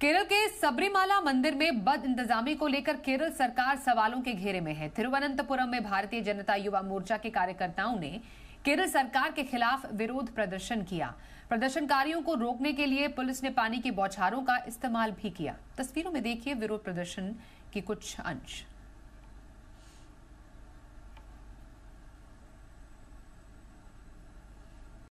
केरल के सबरीमाला मंदिर में बद इंतजामी को लेकर केरल सरकार सवालों के घेरे में है तिरुवनंतपुरम में भारतीय जनता युवा मोर्चा के कार्यकर्ताओं ने केरल सरकार के खिलाफ विरोध प्रदर्शन किया प्रदर्शनकारियों को रोकने के लिए पुलिस ने पानी की बौछारों का इस्तेमाल भी किया तस्वीरों में देखिए विरोध प्रदर्शन के कुछ अंश